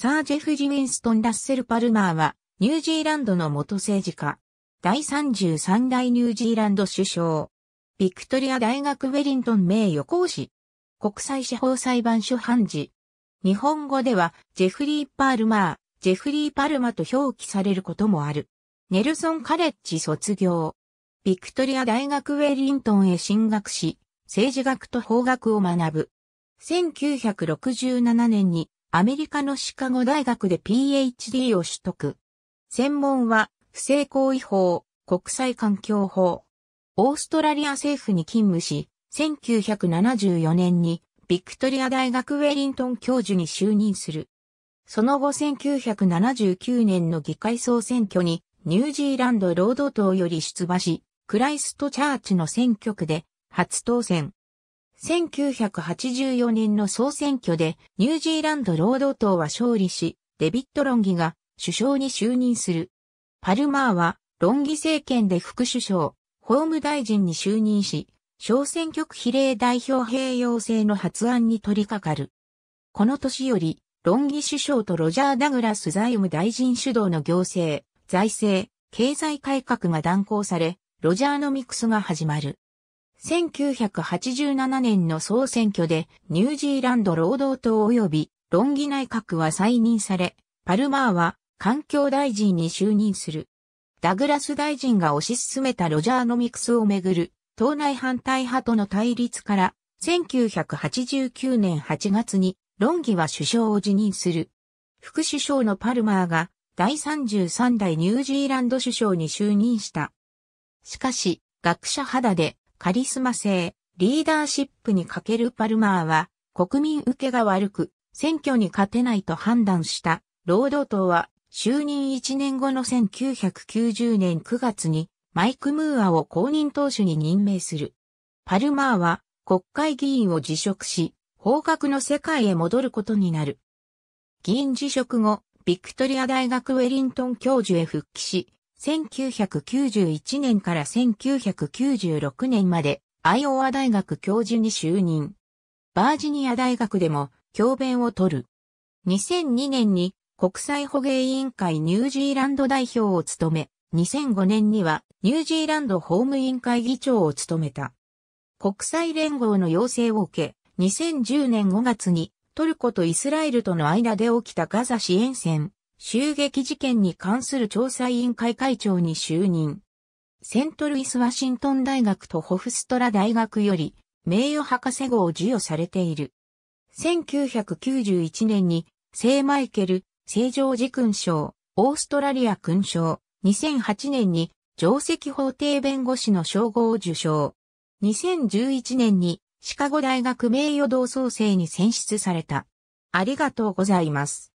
サージェフ・ジ・ウィンストン・ラッセル・パルマーは、ニュージーランドの元政治家。第33代ニュージーランド首相。ビクトリア大学ウェリントン名誉講師。国際司法裁判所判事。日本語では、ジェフリー・パルマー、ジェフリー・パルマと表記されることもある。ネルソン・カレッジ卒業。ビクトリア大学ウェリントンへ進学し、政治学と法学を学ぶ。1967年にアメリカのシカゴ大学で PhD を取得。専門は、不正行為法、国際環境法。オーストラリア政府に勤務し、1974年に、ビクトリア大学ウェリントン教授に就任する。その後1979年の議会総選挙にニュージーランド労働党より出馬し、クライストチャーチの選挙区で初当選。1984年の総選挙でニュージーランド労働党は勝利し、デビット・ロンギが首相に就任する。パルマーはロンギ政権で副首相、法務大臣に就任し、小選挙区比例代表併用制の発案に取り掛かる。この年より、ロンギ首相とロジャー・ダグラス財務大臣主導の行政、財政、経済改革が断行され、ロジャーノミクスが始まる。1987年の総選挙でニュージーランド労働党及び論議内閣は再任され、パルマーは環境大臣に就任する。ダグラス大臣が推し進めたロジャーノミクスをめぐる党内反対派との対立から1989年8月に論議は首相を辞任する。副首相のパルマーが第33代ニュージーランド首相に就任した。しかし、学者肌でカリスマ性、リーダーシップに欠けるパルマーは、国民受けが悪く、選挙に勝てないと判断した労働党は就任1年後の1990年9月にマイク・ムーアを公認党首に任命する。パルマーは国会議員を辞職し、法学の世界へ戻ることになる。議員辞職後、ビクトリア大学ウェリントン教授へ復帰し、1991年から1996年までアイオワ大学教授に就任。バージニア大学でも教鞭を取る。2002年に国際捕鯨委員会ニュージーランド代表を務め、2005年にはニュージーランド法務委員会議長を務めた。国際連合の要請を受け、2010年5月にトルコとイスラエルとの間で起きたガザ支援戦襲撃事件に関する調査委員会会長に就任。セントルイス・ワシントン大学とホフストラ大学より名誉博士号を授与されている。1991年に聖マイケル、聖ジョージ勲章、オーストラリア勲章、2008年に上席法廷弁護士の称号を受賞。2011年にシカゴ大学名誉同窓生に選出された。ありがとうございます。